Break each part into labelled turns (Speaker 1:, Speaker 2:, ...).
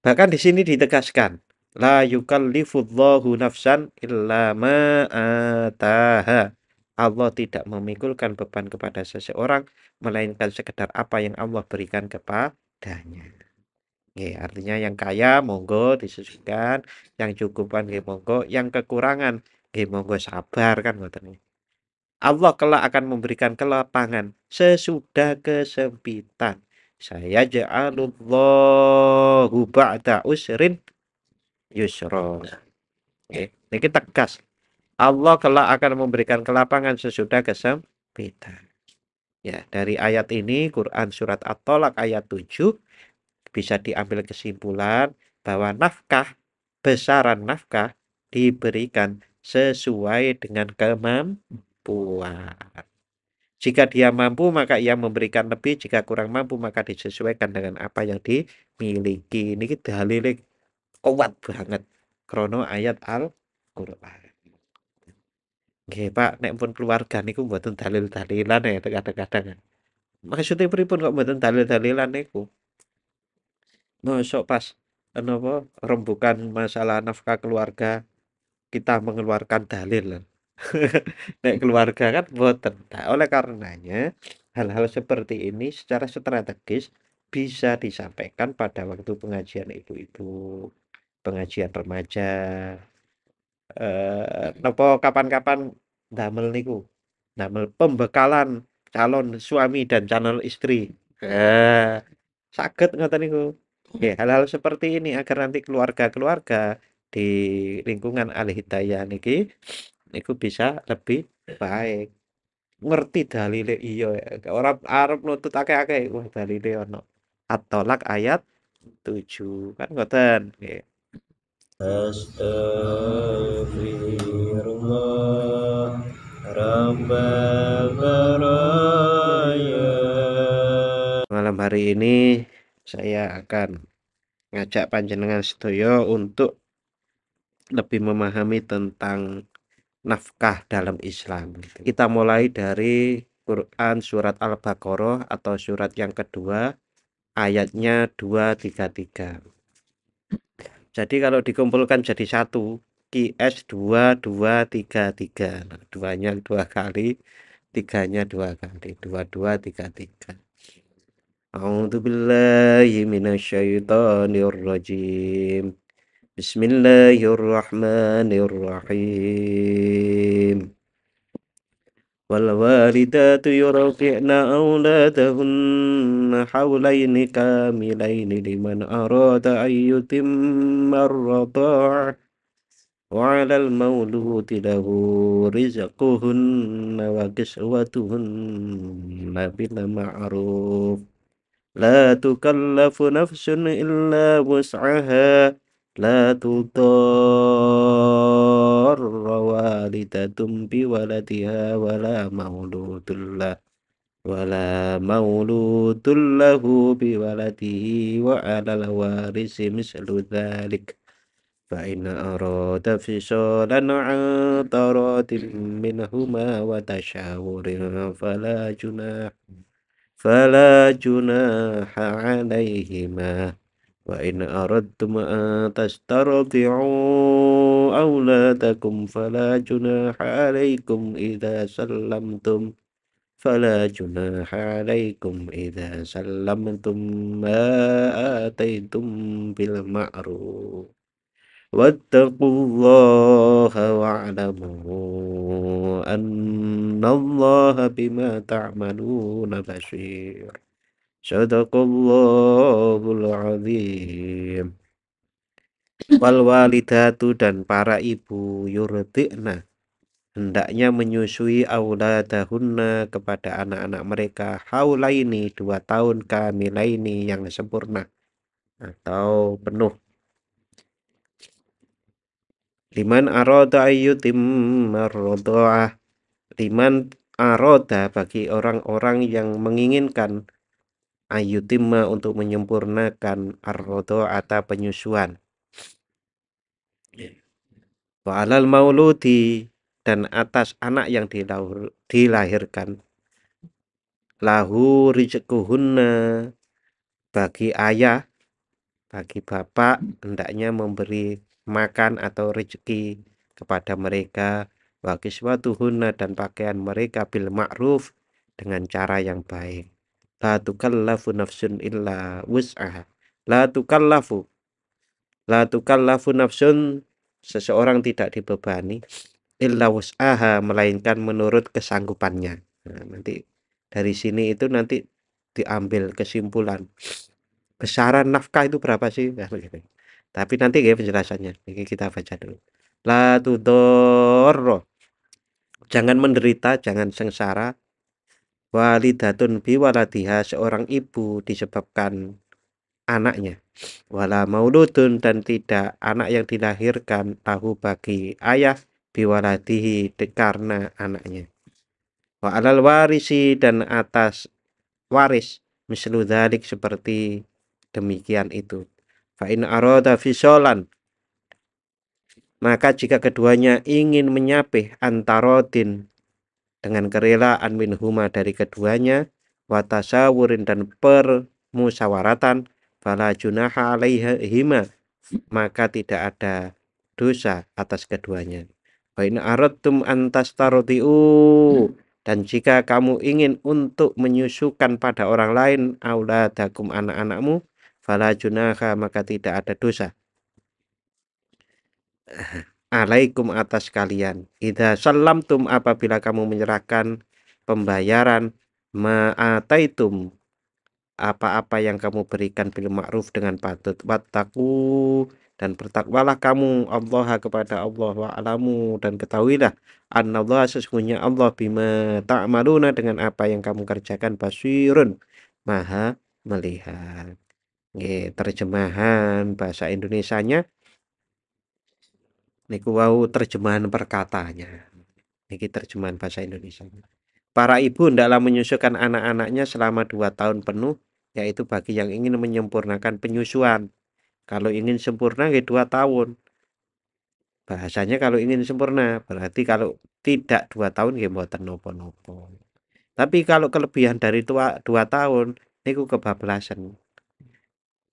Speaker 1: Bahkan di sini ditegaskan, la yukallifullahu nafsan illa ma ataha. Allah tidak memikulkan beban kepada seseorang melainkan sekedar apa yang Allah berikan kepadanya. Ya, artinya yang kaya monggo disusulkan, yang cukupan nggih monggo, yang kekurangan nggih monggo sabar kan ngoten. Allah kelak akan memberikan kelapangan sesudah kesempitan saya ja'alullahu ba'da usrin yusra. Okay. Ini kita kas. Allah kelak akan memberikan kelapangan sesudah kesempitan. Ya, dari ayat ini Quran surat At-Tolak ayat 7 bisa diambil kesimpulan bahwa nafkah besaran nafkah diberikan sesuai dengan kemampuan. Jika dia mampu, maka ia memberikan lebih. Jika kurang mampu, maka disesuaikan dengan apa yang dimiliki. Ini kita halilik kuat banget. Krono ayat Al-Quran. Nggih, Pak, nek pun keluarga niku buatin dalil-dalilan ya kadang-kadang. Ya. Maksudnya pun kok buatin dalil-dalilan niku? Mosok pas napa rembukan masalah nafkah keluarga kita mengeluarkan dalilan. nek keluarga kan boten nah, oleh karenanya hal-hal seperti ini secara strategis bisa disampaikan pada waktu pengajian ibu-ibu pengajian remaja eh nopo kapan-kapan damel niku damel pembekalan calon suami dan calon istri eh sakit ngoten niku ya hal-hal seperti ini agar nanti keluarga-keluarga di lingkungan alih hidayah niki itu bisa lebih baik ngerti dalile iya ya. orang Arab nutut ake ake wah dalile ono atolak ayat tujuh kan ngoten Astaghfirullah Rabbal Malam hari ini saya akan ngajak panjenengan sedoyo untuk lebih memahami tentang nafkah dalam Islam. Kita mulai dari Quran surat Al-Baqarah atau surat yang kedua ayatnya 233. Jadi kalau dikumpulkan jadi satu QS 2233. Nah, duanya dua kali, tiganya dua kali. 2233. A'udzubillahi minasyaitonirrajim. بسم الله الرحمن الرحيم والوالدات يرفعن أولادهن حولين كاملين لمن أراد أن يتم الرضاعة وعلى المولود له رزقهن وكسوتهن بالمعروف لا تكلف نفس إلا وسعها لا تضار والدة بولدها ولا مولود له ولا مولود له بولده وعلى الوارث مثل ذلك فإن أراد فصالا عن تراض منهما وتشاور فلا جناح فلا جناح عليهما وإن أردتم أن تسترضعوا أولادكم فلا جناح عليكم إذا سلمتم فلا جناح عليكم إذا سلمتم ما آتيتم بالمعروف واتقوا الله واعلموا أن الله بما تعملون بشير Shadaqallahul azim. Wal walidatu dan para ibu yurdi'na hendaknya menyusui auladahunna kepada anak-anak mereka haulaini dua tahun kamilaini yang sempurna atau penuh liman aroda ayyutim marrodoah liman aroda bagi orang-orang yang menginginkan ayutima eh, untuk menyempurnakan atau penyusuan Wa'alal mauludi dan atas anak yang dilahir, dilahirkan lahu rizquhunna bagi ayah bagi bapak hendaknya memberi makan atau rezeki kepada mereka bagi suatu huna dan pakaian mereka bil ma'ruf dengan cara yang baik La tukallafu nafsun illa wus'aha. La tukallafu. La tukallafu nafsun seseorang tidak dibebani illa wus'aha melainkan menurut kesanggupannya. Nah, nanti dari sini itu nanti diambil kesimpulan besaran nafkah itu berapa sih? Nah, Tapi nanti ya penjelasannya. Ini kita baca dulu. La tudorro. Jangan menderita, jangan sengsara walidatun biwaladiha seorang ibu disebabkan anaknya wala mauludun dan tidak anak yang dilahirkan tahu bagi ayah biwaladihi karena anaknya wa alal warisi dan atas waris mislu dhalik seperti demikian itu fa in arada fisolan maka jika keduanya ingin menyapih antarodin dengan kerelaan minhuma dari keduanya watasawurin dan permusawaratan, fala junaha alaihima maka tidak ada dosa atas keduanya wa in aradtum antas tardiu dan jika kamu ingin untuk menyusukan pada orang lain auladakum anak-anakmu fala junaha maka tidak ada dosa alaikum atas kalian. Idza tum apabila kamu menyerahkan pembayaran ma'ataitum apa-apa yang kamu berikan bil ma'ruf dengan patut wattaqu dan bertakwalah kamu Allah kepada Allah wa alamu dan ketahuilah Allah sesungguhnya Allah bima ta'maluna dengan apa yang kamu kerjakan basirun maha melihat Nge, terjemahan bahasa Indonesianya niku wau terjemahan perkatanya niki terjemahan bahasa Indonesia para ibu hendaklah menyusukan anak-anaknya selama dua tahun penuh yaitu bagi yang ingin menyempurnakan penyusuan kalau ingin sempurna ya dua tahun bahasanya kalau ingin sempurna berarti kalau tidak dua tahun ya mau nopo-nopo tapi kalau kelebihan dari tua dua tahun niku kebablasan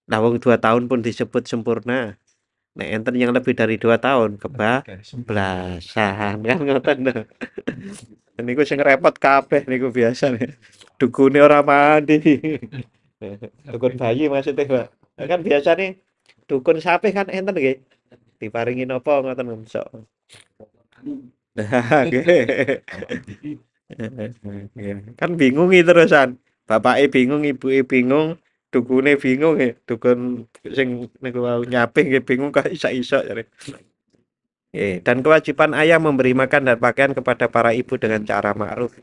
Speaker 1: lawang dua tahun pun disebut sempurna Nek enten yang lebih dari dua tahun kebablasan kan ngoten lho. niku sing repot kabeh niku biasane. Dukune ora mandi. Dukun bayi maksudnya, Pak. Kan nih dukun sapi kan enten nggih. Diparingi opo ngoten sok. Nah, kan bingung bingungi terusan. e bingung, ibu ibu bingung, dukune bingung ya dukun sing niku nyape nggih bingung kok isak-isak jare dan kewajiban ayah memberi makan dan pakaian kepada para ibu dengan cara ma'ruf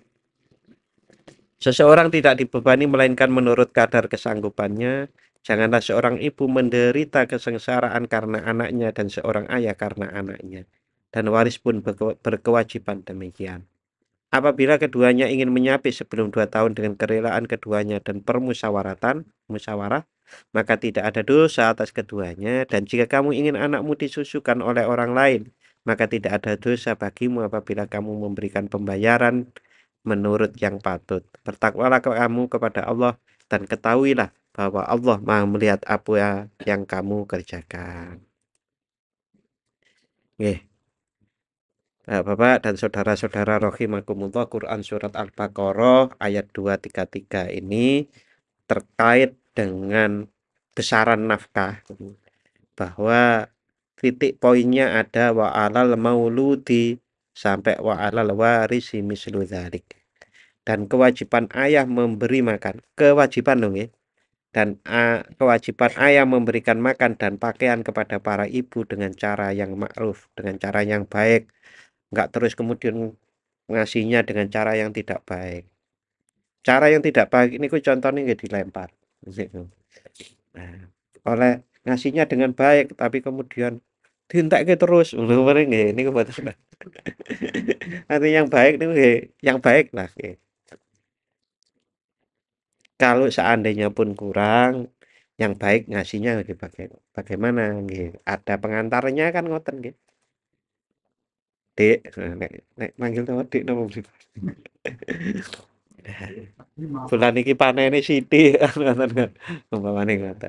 Speaker 1: Seseorang tidak dibebani melainkan menurut kadar kesanggupannya. Janganlah seorang ibu menderita kesengsaraan karena anaknya dan seorang ayah karena anaknya. Dan waris pun berkewajiban demikian. Apabila keduanya ingin menyapih sebelum dua tahun dengan kerelaan keduanya dan permusyawaratan, musyawarah, maka tidak ada dosa atas keduanya. Dan jika kamu ingin anakmu disusukan oleh orang lain, maka tidak ada dosa bagimu apabila kamu memberikan pembayaran menurut yang patut. Bertakwalah kamu kepada Allah dan ketahuilah bahwa Allah maha melihat apa yang kamu kerjakan. Yeah. Bapak dan saudara-saudara rahimakumullah Quran surat Al-Baqarah ayat 233 ini terkait dengan besaran nafkah bahwa titik poinnya ada wa alal mauludi sampai wa alal warisi mislu dhalik. dan kewajiban ayah memberi makan kewajiban dong ya dan kewajiban ayah memberikan makan dan pakaian kepada para ibu dengan cara yang ma'ruf dengan cara yang baik nggak terus kemudian ngasihnya dengan cara yang tidak baik cara yang tidak baik ini ku contohnya nggak dilempar nah, oleh ngasihnya dengan baik tapi kemudian tinta terus ini kebetulan nanti yang baik nih yang baik lah kalau seandainya pun kurang yang baik ngasihnya bagaimana ada pengantarnya kan ngoten gitu Dik, nek nek manggil nama Dik napa mesti. Bulan iki panene sithik ngoten umpamane kata?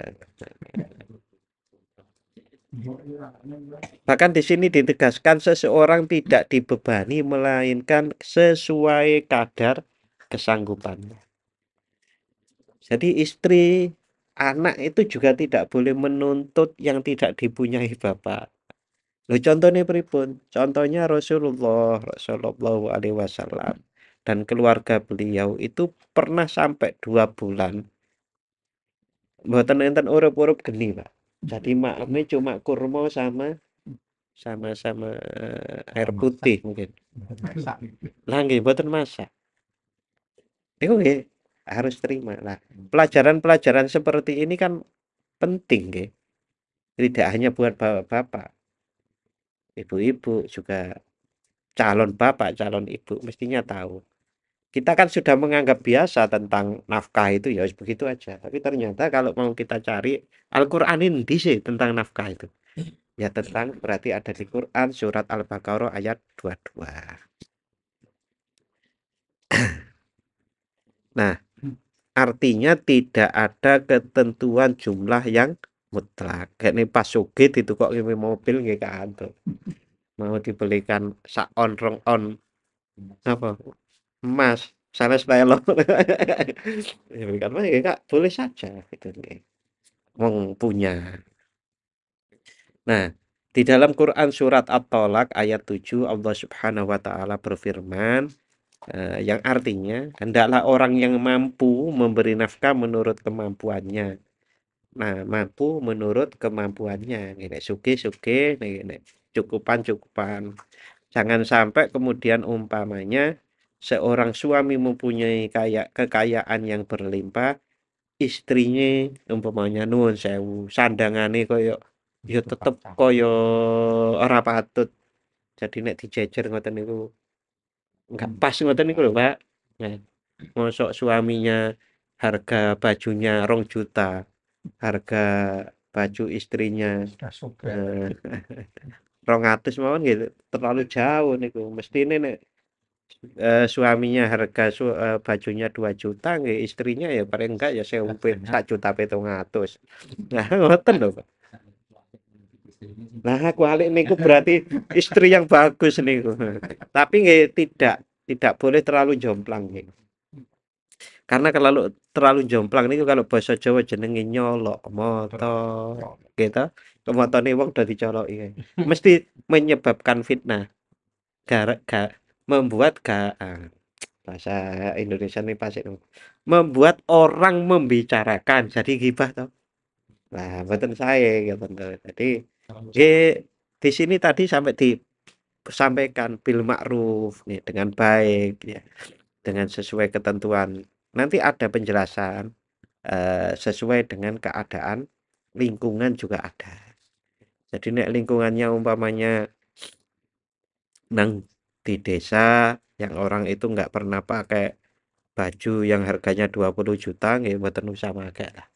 Speaker 1: Bahkan di sini ditegaskan seseorang tidak dibebani melainkan sesuai kadar kesanggupannya. Jadi istri anak itu juga tidak boleh menuntut yang tidak dipunyai bapak. Lo contohnya pripun? Contohnya Rasulullah Rasulullah alaihi dan keluarga beliau itu pernah sampai dua bulan buatan enten urup-urup geni pak jadi hmm. maknanya cuma kurma sama sama sama eh, air putih mungkin Langgih buatan masak itu ya harus terima lah pelajaran-pelajaran seperti ini kan penting ya tidak hanya buat bapak-bapak ibu-ibu juga calon bapak calon ibu mestinya tahu kita kan sudah menganggap biasa tentang nafkah itu ya begitu aja tapi ternyata kalau mau kita cari Al-Qur'an ini sih tentang nafkah itu hmm. ya tentang berarti ada di Quran surat Al-Baqarah ayat 22 nah hmm. artinya tidak ada ketentuan jumlah yang mutlak kene pas kok ini mobil nggih kantuk mau dibelikan sak on rong on apa emas sampai lelo ya dibelikan apa ya kak boleh saja gitu nih mau punya nah di dalam Quran surat At-Tolak ayat 7 Allah subhanahu wa ta'ala berfirman eh, yang artinya hendaklah orang yang mampu memberi nafkah menurut kemampuannya Nah, mampu menurut kemampuannya, nih suki suki nih, cukupan-cukupan. Jangan sampai kemudian umpamanya seorang suami mempunyai kaya, kekayaan yang berlimpah, istrinya umpamanya nun sewu, sandangane koyo yuk ya tetep koyo ora patut. Jadi nek dijejer ngoten niku nggak hmm. pas ngoten niku lho, Pak. Nah, mosok suaminya harga bajunya rong juta, harga baju istrinya eh, rongatus mohon gitu terlalu jauh nih mesti ini nih eh, uh, suaminya harga su, uh, bajunya 2 juta nggih istrinya ya paling enggak ya saya umpet satu juta itu ngatus nah ngoten loh Nah, aku alik niku berarti istri yang bagus nih Tapi tidak tidak boleh terlalu jomplang nih karena kalau terlalu jomplang itu kalau bahasa Jawa jenenge nyolok moto gitu hmm. nih wong udah colok iya. mesti menyebabkan fitnah gara ga, membuat ga bahasa Indonesia nih pasti membuat orang membicarakan jadi gibah toh nah betul saya gitu jadi ye, di sini tadi sampai di sampaikan bil ma'ruf nih dengan baik ya dengan sesuai ketentuan Nanti ada penjelasan uh, sesuai dengan keadaan lingkungan juga ada. Jadi nek lingkungannya umpamanya nang di desa yang orang itu nggak pernah pakai baju yang harganya 20 juta nggih mboten usah pakai lah.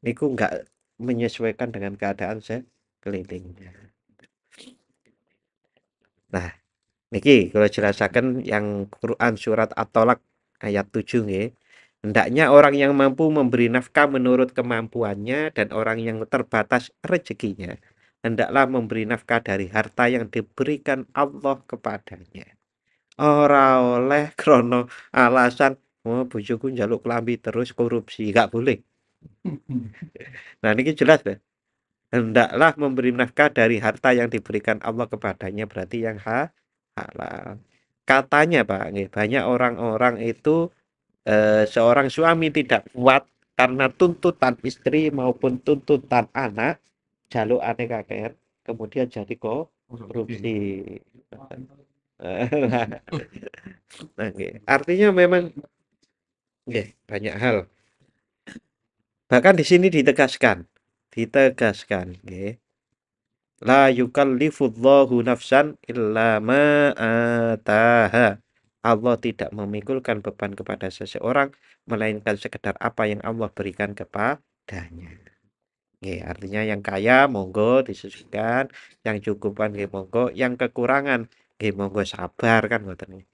Speaker 1: Niku nggak menyesuaikan dengan keadaan saya kelilingnya Nah, Niki kalau jelasakan yang Quran surat At-Tolak ayat 7 nggih. Hendaknya orang yang mampu memberi nafkah menurut kemampuannya dan orang yang terbatas rezekinya hendaklah memberi nafkah dari harta yang diberikan Allah kepadanya. Ora oleh krono alasan oh bujuku jaluk kelambi terus korupsi, gak boleh. nah ini jelas deh. Hendaklah memberi nafkah dari harta yang diberikan Allah kepadanya berarti yang ha taala. Katanya Pak, banyak orang-orang itu eh, seorang suami tidak kuat karena tuntutan istri maupun tuntutan anak jaluk aneka KKR kemudian jadi korupsi okay. Nah, artinya memang okay, banyak hal bahkan di sini ditegaskan ditegaskan okay. La yukallifullahu nafsan illa ma'ataha. Allah tidak memikulkan beban kepada seseorang melainkan sekedar apa yang Allah berikan kepadanya. Ya, artinya yang kaya monggo disesuaikan, yang cukupan ya monggo, yang kekurangan ya monggo sabar kan ngoten.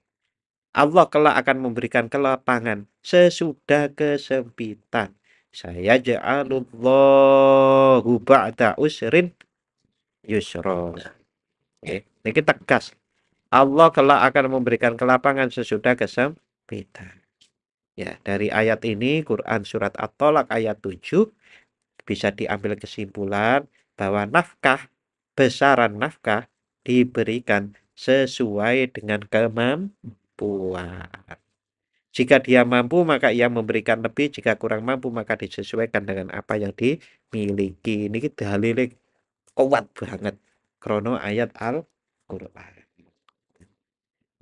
Speaker 1: Allah kelak akan memberikan kelapangan sesudah kesempitan. Saya ja'alullahu ba'da usrin yusro. Oke, ini kita tegas. Allah kelak akan memberikan kelapangan sesudah kesempitan. Ya, dari ayat ini Quran surat at tolak ayat 7 bisa diambil kesimpulan bahwa nafkah besaran nafkah diberikan sesuai dengan kemampuan. Jika dia mampu, maka ia memberikan lebih. Jika kurang mampu, maka disesuaikan dengan apa yang dimiliki. Ini dalil kuat banget krono ayat Al-Qur'an.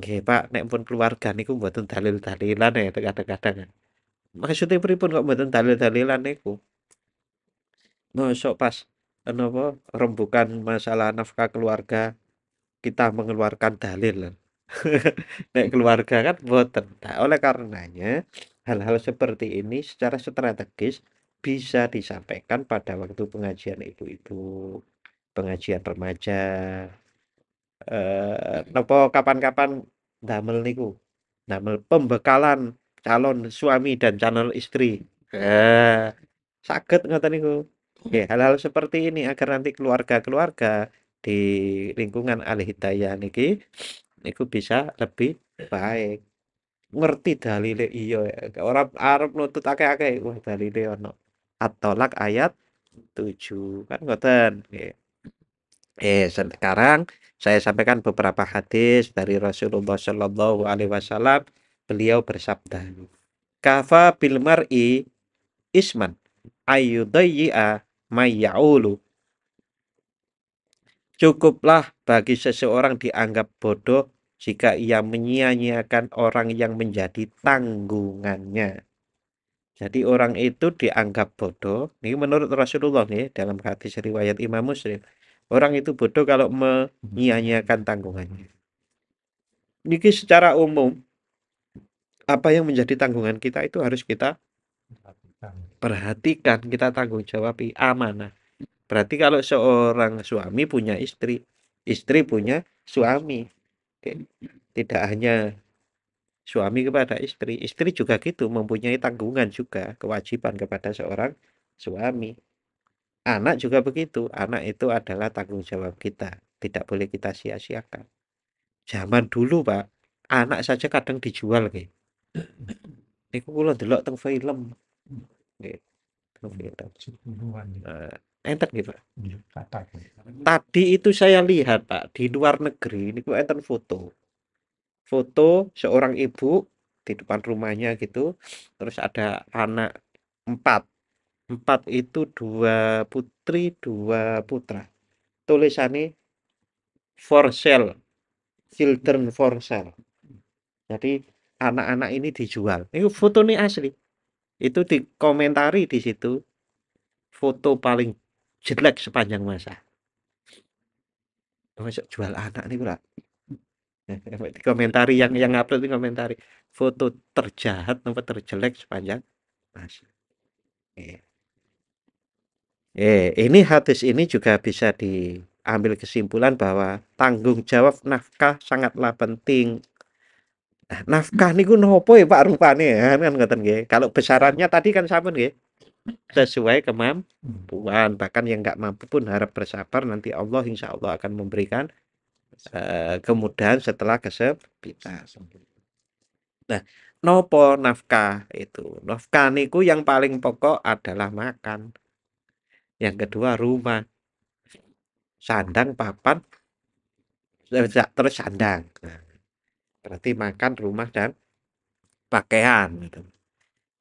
Speaker 1: Oke Pak, nek pun keluarga niku mboten dalil-dalilan ya kadang-kadang. Ya. Maksudnya pripun kok mboten dalil-dalilan niku? Mosok pas napa rembukan masalah nafkah keluarga kita mengeluarkan dalil. nek keluarga kan mboten. Nah, oleh karenanya hal-hal seperti ini secara strategis bisa disampaikan pada waktu pengajian ibu-ibu pengajian remaja eh kapan-kapan damel niku, damel pembekalan calon suami dan calon istri. sakit sakit ngata niku. Nggih, hal-hal seperti ini agar nanti keluarga-keluarga di lingkungan alih Hidayah niki niku bisa lebih baik. Ngerti dalile iya, orang Arab nutut akeh-akeh, wah dalile ono atolak ayat tujuh kan ngoten. Nggih eh sekarang saya sampaikan beberapa hadis dari Rasulullah Shallallahu Alaihi Wasallam beliau bersabda kafa bil mar'i isman ayudayya mayyaulu cukuplah bagi seseorang dianggap bodoh jika ia menyia-nyiakan orang yang menjadi tanggungannya jadi orang itu dianggap bodoh ini menurut Rasulullah nih dalam hadis riwayat Imam Muslim Orang itu bodoh kalau menyia-nyiakan tanggungannya. Niki secara umum apa yang menjadi tanggungan kita itu harus kita perhatikan, kita tanggung jawab amanah. Berarti kalau seorang suami punya istri, istri punya suami. Tidak hanya suami kepada istri, istri juga gitu mempunyai tanggungan juga, kewajiban kepada seorang suami. Anak juga begitu, anak itu adalah tanggung jawab kita, tidak boleh kita sia-siakan. Zaman dulu, Pak, anak saja kadang dijual Ini Niku kula delok teng film. Nah, enten gitu. Pak. Tadi itu saya lihat, Pak, di luar negeri Ini niku enten foto. Foto seorang ibu di depan rumahnya gitu, terus ada anak empat empat itu dua putri dua putra tulisannya for sale children for sale jadi anak-anak ini dijual ini foto nih asli itu dikomentari di situ foto paling jelek sepanjang masa masuk jual anak nih pula di komentari yang yang upload di komentari foto terjahat nomor terjelek sepanjang masa yeah. Eh, ini hadis ini juga bisa diambil kesimpulan bahwa tanggung jawab nafkah sangatlah penting. Nah, nafkah hmm. niku nopo ya Pak rupane ya, kan ngoten nggih. Kalau besarannya tadi kan sampun nggih. Sesuai kemampuan, bahkan yang nggak mampu pun harap bersabar nanti Allah insya Allah akan memberikan uh, kemudahan setelah kesepitan. Nah, nopo nafkah itu. Nafkah niku yang paling pokok adalah makan yang kedua rumah sandang papan eh, terus sandang nah, berarti makan rumah dan pakaian gitu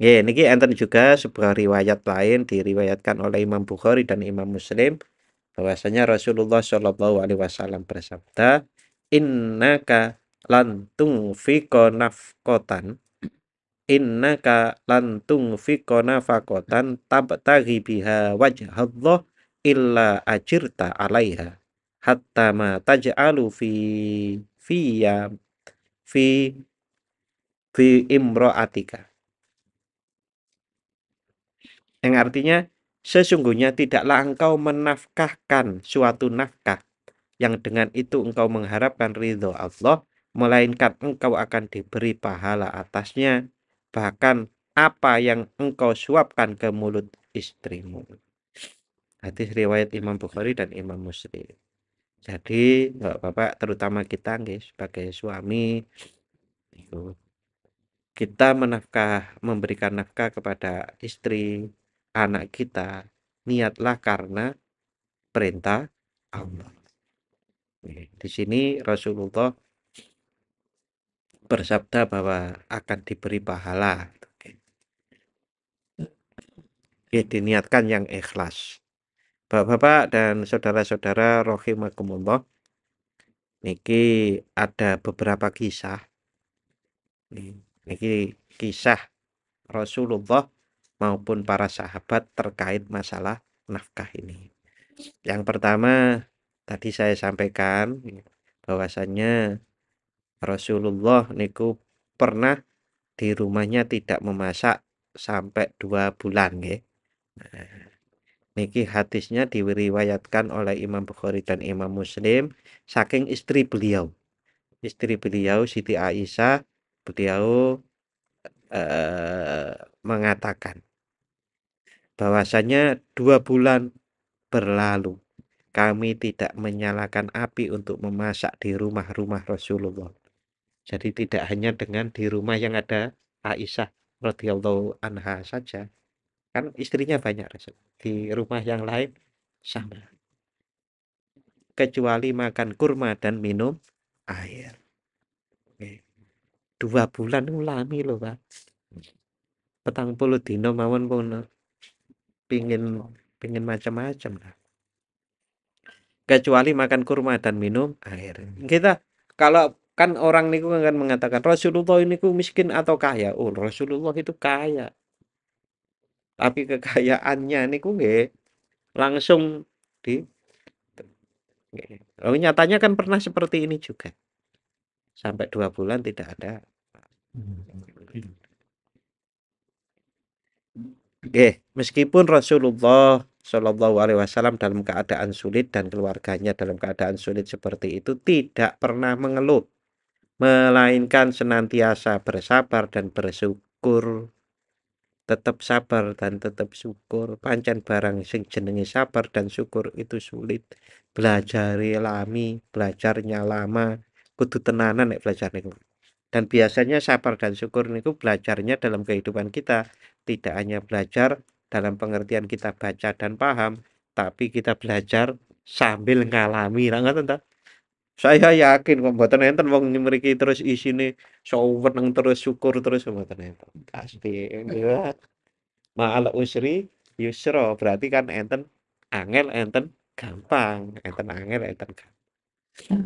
Speaker 1: Ya, ini enten juga sebuah riwayat lain diriwayatkan oleh Imam Bukhari dan Imam Muslim bahwasanya Rasulullah Shallallahu alaihi wasallam bersabda, "Innaka lantung fiko nafkotan innaka lantung fikona fakotan tabtaghi biha allah illa ajirta alaiha hatta ma taj'alu fi fiya fi fi imro'atika yang artinya sesungguhnya tidaklah engkau menafkahkan suatu nafkah yang dengan itu engkau mengharapkan ridho Allah melainkan engkau akan diberi pahala atasnya bahkan apa yang engkau suapkan ke mulut istrimu. Hadis riwayat Imam Bukhari dan Imam Muslim. Jadi bapak bapak terutama kita guys sebagai suami kita menafkah memberikan nafkah kepada istri anak kita niatlah karena perintah Allah. Di sini Rasulullah bersabda bahwa akan diberi pahala. Ya, diniatkan yang ikhlas. Bapak-bapak dan saudara-saudara rahimakumullah. Niki ada beberapa kisah. Niki kisah Rasulullah maupun para sahabat terkait masalah nafkah ini. Yang pertama tadi saya sampaikan bahwasanya Rasulullah niku pernah di rumahnya tidak memasak sampai dua bulan nggih. Nah, niki hadisnya diriwayatkan oleh Imam Bukhari dan Imam Muslim saking istri beliau. Istri beliau Siti Aisyah, beliau eh, mengatakan bahwasanya dua bulan berlalu kami tidak menyalakan api untuk memasak di rumah-rumah Rasulullah jadi tidak hanya dengan di rumah yang ada Aisyah radhiyallahu anha saja. Kan istrinya banyak Rasul. Di rumah yang lain sama. Kecuali makan kurma dan minum air. Dua bulan ulami loh Pak. Petang puluh dino mawon pun eh, pingin pingin macam-macam lah. Kecuali makan kurma dan minum air. Kita kalau kan orang niku akan mengatakan Rasulullah ini ku miskin atau kaya oh Rasulullah itu kaya tapi kekayaannya niku nggih langsung di Oh, nyatanya kan pernah seperti ini juga sampai dua bulan tidak ada Oke, meskipun Rasulullah Shallallahu Alaihi Wasallam dalam keadaan sulit dan keluarganya dalam keadaan sulit seperti itu tidak pernah mengeluh melainkan senantiasa bersabar dan bersyukur tetap sabar dan tetap syukur pancen barang sing jenenge sabar dan syukur itu sulit belajar lami belajarnya lama kudu tenanan nek belajar niku dan biasanya sabar dan syukur niku belajarnya dalam kehidupan kita tidak hanya belajar dalam pengertian kita baca dan paham tapi kita belajar sambil ngalami lah nggak saya yakin kok mboten enten wong mriki terus isine seneng terus syukur terus mboten enten pasti ma'al usri yusra berarti kan enten angel enten gampang enten angel enten gampang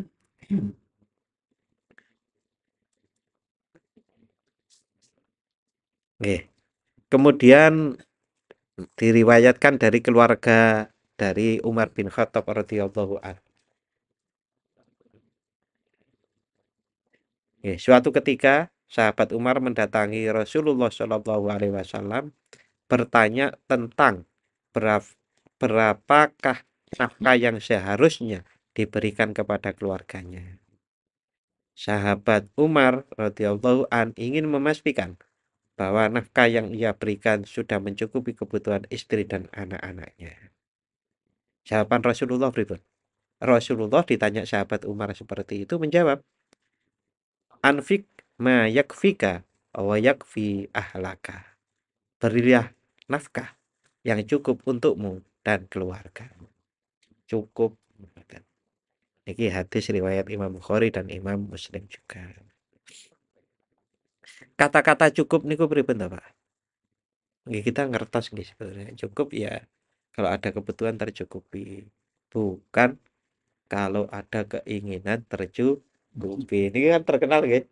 Speaker 1: Oke. Kemudian diriwayatkan dari keluarga dari Umar bin Khattab radhiyallahu anhu Ya, suatu ketika sahabat Umar mendatangi Rasulullah Shallallahu Alaihi Wasallam bertanya tentang berapakah nafkah yang seharusnya diberikan kepada keluarganya. Sahabat Umar radhiyallahu an ingin memastikan bahwa nafkah yang ia berikan sudah mencukupi kebutuhan istri dan anak-anaknya. Jawaban Rasulullah berikut. Rasulullah ditanya sahabat Umar seperti itu menjawab, anfik ma yakfika wa yakfi ahlaka. Berilah nafkah yang cukup untukmu dan keluarga. Cukup. Ini hadis riwayat Imam Bukhari dan Imam Muslim juga. Kata-kata cukup niku pripun Pak? Ini kita ngertos nggih sebenarnya. Cukup ya kalau ada kebutuhan tercukupi. Bukan kalau ada keinginan tercukupi Kupi ini kan terkenal gitu.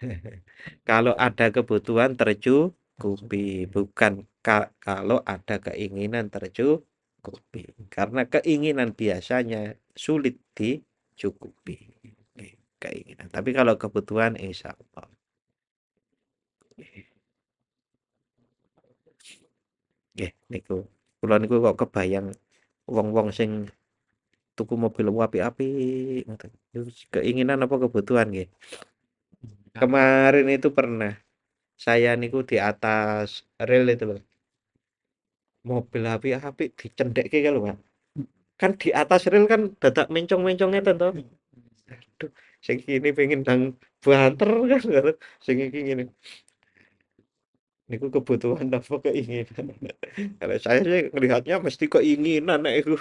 Speaker 1: kalau ada kebutuhan tercukupi, bukan ka kalau ada keinginan tercukupi. Karena keinginan biasanya sulit dicukupi. Keinginan. Tapi kalau kebutuhan insya Allah. Ya, niku kula niku kok kebayang wong-wong sing tuku mobil api, api keinginan apa kebutuhan gitu. kemarin itu pernah saya niku di atas rel itu loh mobil api-api dicendek kalau gitu kan di atas rel kan dadak mencong-mencongnya tentu hmm. aduh sing ini pengen nang banter kan sing iki niku kebutuhan apa keinginan kalau saya sih melihatnya mesti keinginan nek iku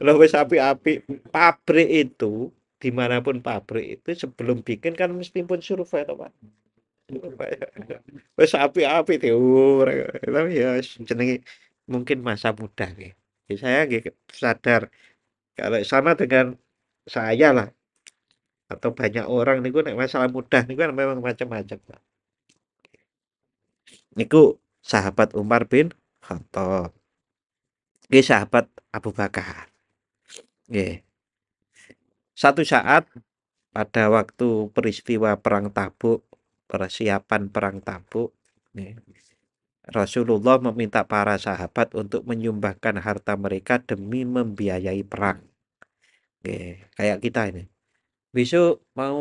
Speaker 1: lho wis api-api pabrik itu dimanapun pabrik itu sebelum bikin kan mesti pun survei toh Pak wis api-api teori tapi ya jenenge mungkin masa muda nih ya Saya saya sadar kalau sama dengan saya lah atau banyak orang niku nek masalah mudah niku gue kan memang macam-macam Pak niku sahabat Umar bin Khattab nggih sahabat Abu Bakar nggih satu saat pada waktu peristiwa perang Tabuk persiapan perang Tabuk nggih Rasulullah meminta para sahabat untuk menyumbangkan harta mereka demi membiayai perang. Oke, kayak kita ini. Besok mau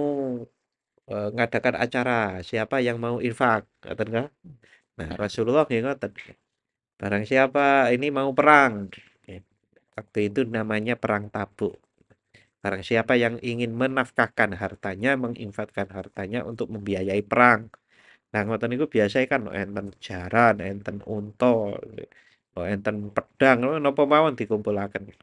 Speaker 1: eh, ngadakan acara, siapa yang mau infak, enggak? Nah, Rasulullah ngengoten. Barang siapa ini mau perang. Ya, waktu itu namanya perang tabuk. Barang siapa yang ingin menafkahkan hartanya, menginfatkan hartanya untuk membiayai perang. Nah, ngoten niku biasa kan oh, enten jaran, enten unta, oh, enten pedang, oh, nopo mawon dikumpulaken.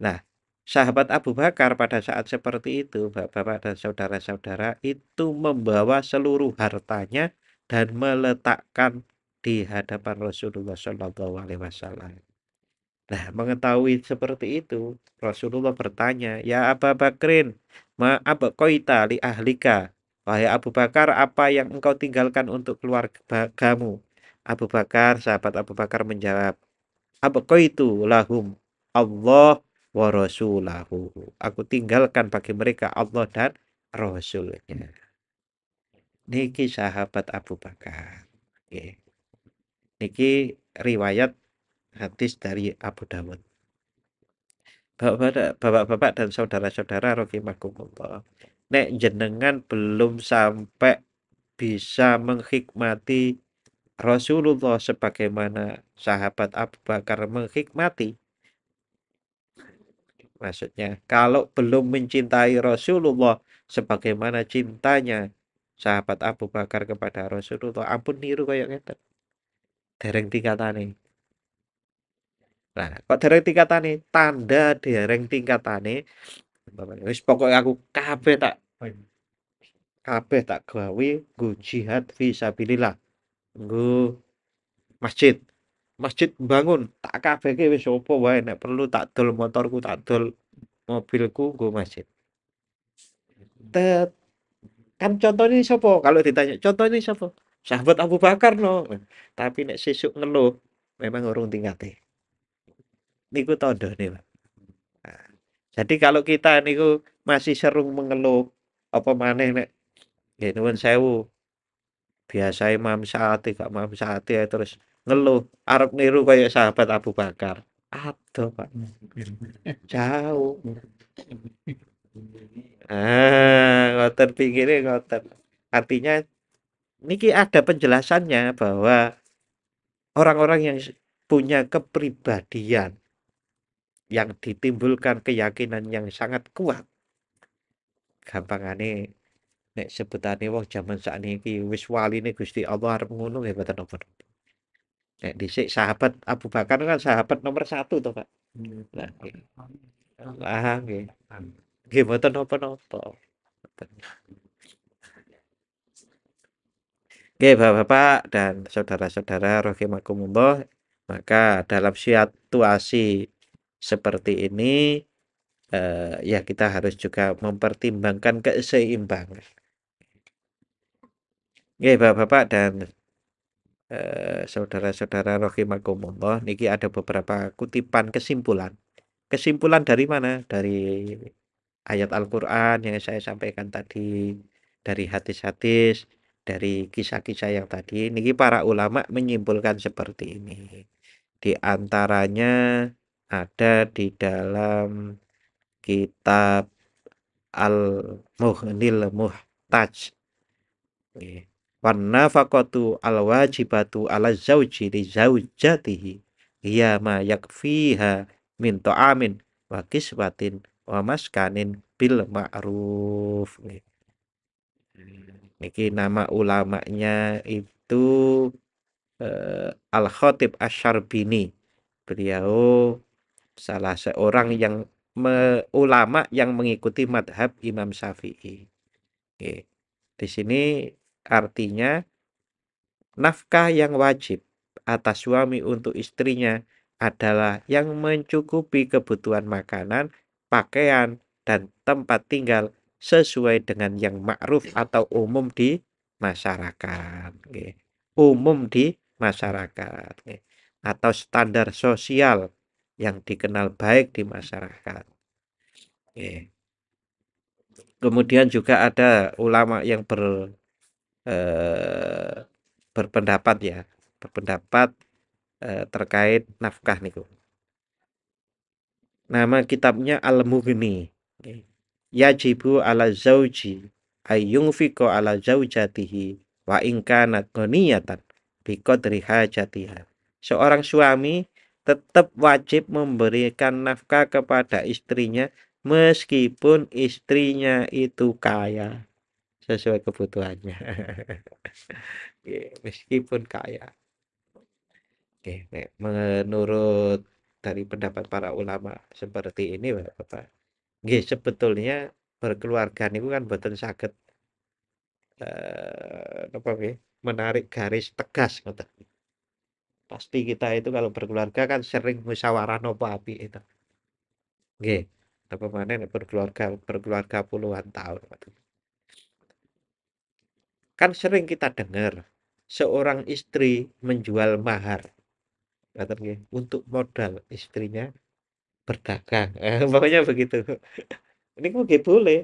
Speaker 1: Nah, sahabat Abu Bakar pada saat seperti itu, bapak-bapak dan saudara-saudara itu membawa seluruh hartanya dan meletakkan di hadapan Rasulullah Shallallahu Alaihi Wasallam. Nah, mengetahui seperti itu, Rasulullah bertanya, "Ya Abu Bakrin, ma apa koita li ahlika?" Wahai Abu Bakar, apa yang engkau tinggalkan untuk keluargamu? Abu Bakar, sahabat Abu Bakar menjawab, "Apa koitu lahum Allah wa rasulahu." Aku tinggalkan bagi mereka Allah dan rasulnya niki sahabat Abu Bakar okay. niki riwayat hadis dari Abu Dawud bapak-bapak dan saudara-saudara rohimakumullah nek jenengan belum sampai bisa menghikmati Rasulullah sebagaimana sahabat Abu Bakar menghikmati maksudnya kalau belum mencintai Rasulullah sebagaimana cintanya sahabat Abu Bakar kepada Rasulullah ampun niru kayak ngeten dereng tingkatane nah kok dereng tingkatane tanda dereng tingkatane wis pokoknya aku kabeh tak kabeh tak gawe nggo jihad sabilillah nggo masjid masjid bangun tak kabeh wis opo, wae nek perlu tak dol motorku tak dol mobilku nggo masjid Tet kan contoh ini siapa kalau ditanya contoh ini siapa sahabat Abu Bakar no tapi nek sesuk ngeluh memang urung tingkate niku tondo nih Pak. Nah, jadi kalau kita niku masih seru mengeluh apa mana nek ya nuwun sewu biasa imam saati gak imam saati ya, terus ngeluh Arab niru kayak sahabat Abu Bakar aduh pak jauh ah ngoten pikirin ngoten artinya niki ada penjelasannya bahwa orang-orang yang punya kepribadian yang ditimbulkan keyakinan yang sangat kuat gampang ane nek sebutane wong jaman niki wis nih Gusti Allah harus ngono ya boten nomor. Nek disik sahabat Abu Bakar kan sahabat nomor satu toh Pak. Hmm. Nah, ah, okay nggih mboten napa-napa. Oke, Bapak-bapak dan saudara-saudara rahimakumullah, maka dalam situasi seperti ini eh, ya kita harus juga mempertimbangkan keseimbangan. Oke, Bapak-bapak dan saudara eh, saudara-saudara rahimakumullah, niki ada beberapa kutipan kesimpulan. Kesimpulan dari mana? Dari ayat Al-Quran yang saya sampaikan tadi, dari hadis-hadis, dari kisah-kisah yang tadi. Niki para ulama menyimpulkan seperti ini. Di antaranya ada di dalam kitab Al-Muhnil Muhtaj. Warna fakotu al-wajibatu ala zauji li zaujatihi. Iya yakfiha min to'amin wa kiswatin wa maskanin bil ma'ruf niki nama ulamanya itu uh, eh, al khatib asyarbini beliau salah seorang yang me, ulama yang mengikuti madhab Imam Syafi'i. Oke. Di sini artinya nafkah yang wajib atas suami untuk istrinya adalah yang mencukupi kebutuhan makanan, pakaian, dan tempat tinggal sesuai dengan yang ma'ruf atau umum di masyarakat. Okay. Umum di masyarakat. Okay. Atau standar sosial yang dikenal baik di masyarakat. Okay. Kemudian juga ada ulama yang ber, eh, berpendapat ya, berpendapat eh, terkait nafkah niku. Nama kitabnya Al-Mughni. Okay. Yajibu ala zauji ayung fiko ala zaujatihi wa ingkana goniyatan biqadri hajatiha. Seorang suami tetap wajib memberikan nafkah kepada istrinya meskipun istrinya itu kaya sesuai kebutuhannya meskipun kaya Oke, menurut dari pendapat para ulama seperti ini Bapak. Nggih sebetulnya berkeluarga itu kan boten sakit eh apa menarik garis tegas ngoten. Pasti kita itu kalau berkeluarga kan sering musyawarah nopo api itu. Nggih. Apa mana berkeluarga berkeluarga puluhan tahun. Kan sering kita dengar seorang istri menjual mahar untuk modal istrinya berdagang eh, pokoknya begitu ini kok gak boleh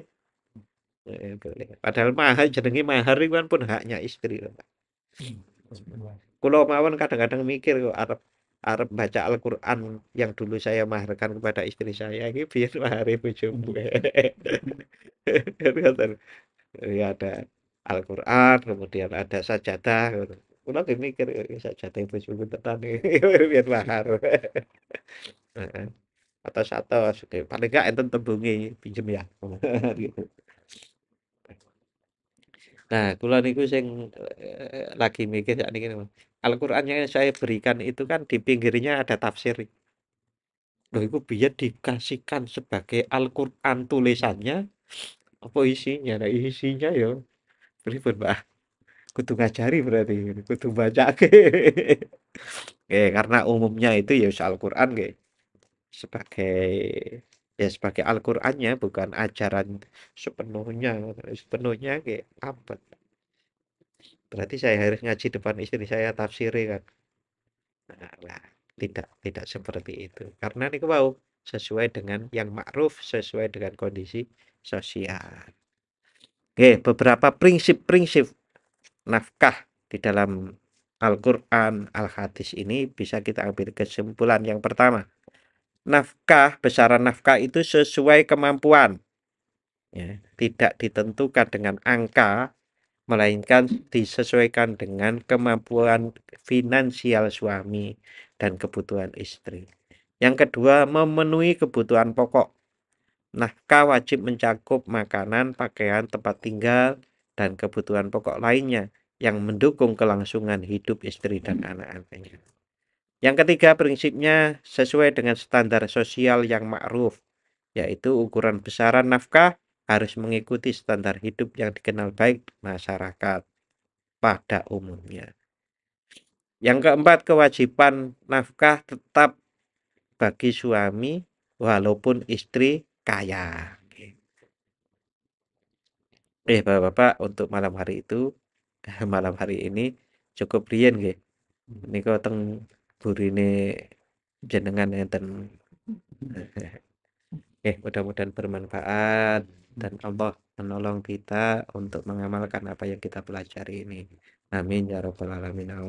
Speaker 1: eh, boleh padahal mahar jadi mahar itu kan pun haknya istri loh kalau mawon kadang-kadang mikir kok Arab Arab baca Al-Quran yang dulu saya maharkan kepada istri saya ini biar mahari bujumu ya ada Al-Quran kemudian ada sajadah gitu kalau nggih mikir sakjate bojo tenan biar mahar. Atau satu paling gak enten tembungi pinjem ya. gitu. Nah, kalau niku sing eh, lagi mikir sakniki Al-Qur'an yang saya berikan itu kan di pinggirnya ada tafsir. Loh, itu biar dikasihkan sebagai Al-Qur'an tulisannya apa isinya? Nah, isinya ya pripun, Pak? kutu ngajari berarti kutu baca eh karena umumnya itu ya Al-Qur'an ge sebagai ya sebagai Al-Qur'annya bukan ajaran sepenuhnya sepenuhnya ke apa berarti saya harus ngaji depan istri saya tafsiri kan nah, tidak tidak seperti itu karena ini mau sesuai dengan yang ma'ruf sesuai dengan kondisi sosial Oke, beberapa prinsip-prinsip nafkah di dalam Al-Quran, Al-Hadis ini bisa kita ambil kesimpulan yang pertama. Nafkah, besaran nafkah itu sesuai kemampuan. Ya, tidak ditentukan dengan angka, melainkan disesuaikan dengan kemampuan finansial suami dan kebutuhan istri. Yang kedua, memenuhi kebutuhan pokok. Nafkah wajib mencakup makanan, pakaian, tempat tinggal, dan kebutuhan pokok lainnya yang mendukung kelangsungan hidup istri dan anak-anaknya. Yang ketiga, prinsipnya sesuai dengan standar sosial yang ma'ruf, yaitu ukuran besaran nafkah harus mengikuti standar hidup yang dikenal baik masyarakat pada umumnya. Yang keempat, kewajiban nafkah tetap bagi suami walaupun istri kaya. Eh, Bapak-bapak, untuk malam hari itu malam hari ini cukup riyen nggih hmm. Niko teng burine jenengan dan eh mudah-mudahan bermanfaat dan hmm. Allah menolong kita untuk mengamalkan apa yang kita pelajari ini amin ya rabbal alamin